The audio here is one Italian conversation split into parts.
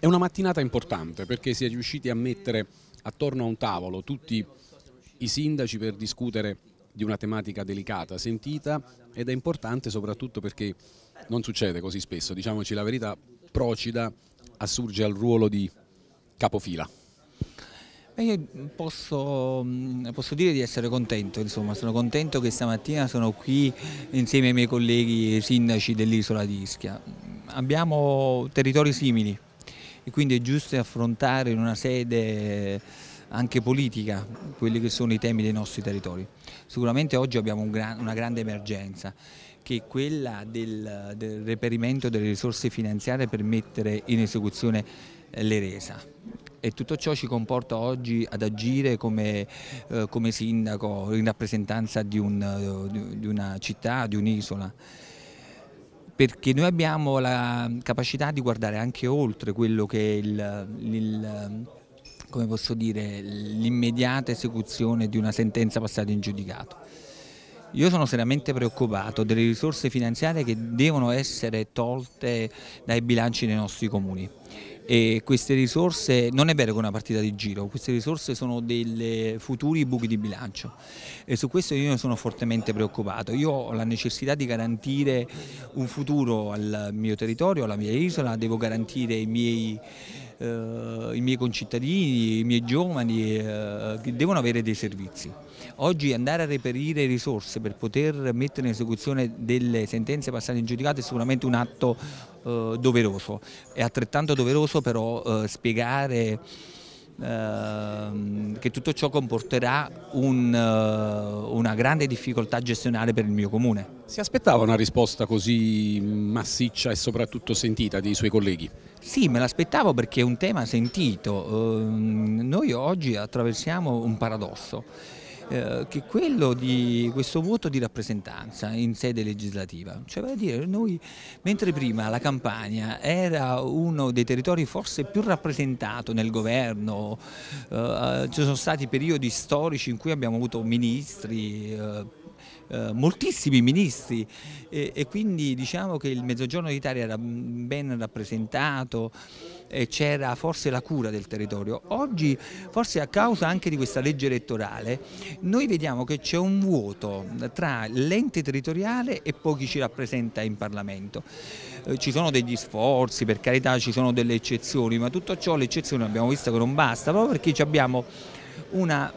È una mattinata importante perché si è riusciti a mettere attorno a un tavolo tutti i sindaci per discutere di una tematica delicata, sentita ed è importante soprattutto perché non succede così spesso, diciamoci la verità, Procida assurge al ruolo di capofila. Beh, posso, mm, posso, dire di essere contento, insomma, sono contento che stamattina sono qui insieme ai miei colleghi sindaci dell'isola di Ischia. Abbiamo territori simili, e quindi è giusto affrontare in una sede eh, anche politica quelli che sono i temi dei nostri territori. Sicuramente oggi abbiamo un gran, una grande emergenza che è quella del, del reperimento delle risorse finanziarie per mettere in esecuzione eh, le resa e tutto ciò ci comporta oggi ad agire come, eh, come sindaco in rappresentanza di, un, eh, di una città, di un'isola perché noi abbiamo la capacità di guardare anche oltre quello che è il, il come posso dire, l'immediata esecuzione di una sentenza passata in giudicato. Io sono seriamente preoccupato delle risorse finanziarie che devono essere tolte dai bilanci dei nostri comuni e queste risorse, non è vero che è una partita di giro, queste risorse sono dei futuri buchi di bilancio e su questo io sono fortemente preoccupato, io ho la necessità di garantire un futuro al mio territorio, alla mia isola, devo garantire i miei eh, i miei concittadini, i miei giovani eh, che devono avere dei servizi. Oggi andare a reperire risorse per poter mettere in esecuzione delle sentenze passate in giudicato è sicuramente un atto eh, doveroso, è altrettanto doveroso però eh, spiegare Ehm, che tutto ciò comporterà un, eh, una grande difficoltà gestionale per il mio comune. Si aspettava una risposta così massiccia e soprattutto sentita dei suoi colleghi? Sì, me l'aspettavo perché è un tema sentito. Ehm, noi oggi attraversiamo un paradosso eh, che è quello di questo voto di rappresentanza in sede legislativa. Cioè, vale dire, noi, mentre prima la Campania era uno dei territori forse più rappresentato nel governo, eh, eh ci sono stati periodi storici in cui abbiamo avuto ministri, eh, eh, moltissimi ministri e, e, quindi diciamo che il Mezzogiorno d'Italia era ben rappresentato e c'era forse la cura del territorio. Oggi forse a causa anche di questa legge elettorale noi vediamo che c'è un vuoto tra l'ente territoriale e pochi ci rappresenta in Parlamento. Eh, ci sono degli sforzi, per carità ci sono delle eccezioni, ma tutto ciò l'eccezione abbiamo visto che non basta, proprio perché abbiamo una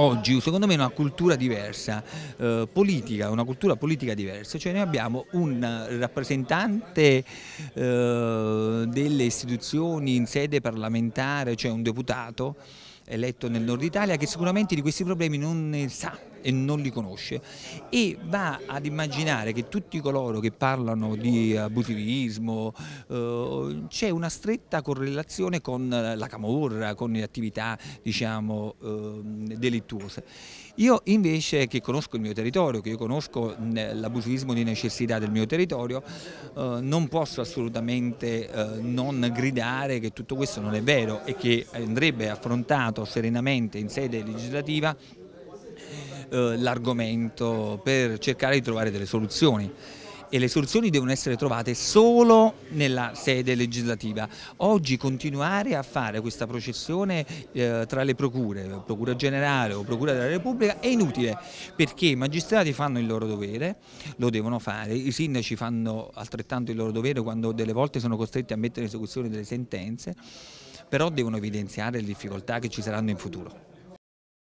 oggi secondo me una cultura diversa, eh, politica, una cultura politica diversa, cioè noi abbiamo un rappresentante eh, delle istituzioni in sede parlamentare, cioè un deputato eletto nel nord Italia che sicuramente di questi problemi non ne sa e non li conosce e va ad immaginare che tutti coloro che parlano di abusivismo eh, c'è una stretta correlazione con la camorra, con le attività diciamo, eh, delittuose. Io invece che conosco il mio territorio, che io conosco l'abusivismo di necessità del mio territorio, eh, non posso assolutamente eh, non gridare che tutto questo non è vero e che andrebbe affrontato serenamente in sede legislativa eh, l'argomento, per cercare di trovare delle soluzioni e le soluzioni devono essere trovate solo nella sede legislativa. Oggi continuare a fare questa processione eh, tra le procure, procura generale o procura della Repubblica è inutile perché i magistrati fanno il loro dovere, lo devono fare, i sindaci fanno altrettanto il loro dovere quando delle volte sono costretti a mettere in esecuzione delle sentenze, però devono evidenziare le difficoltà che ci saranno in futuro.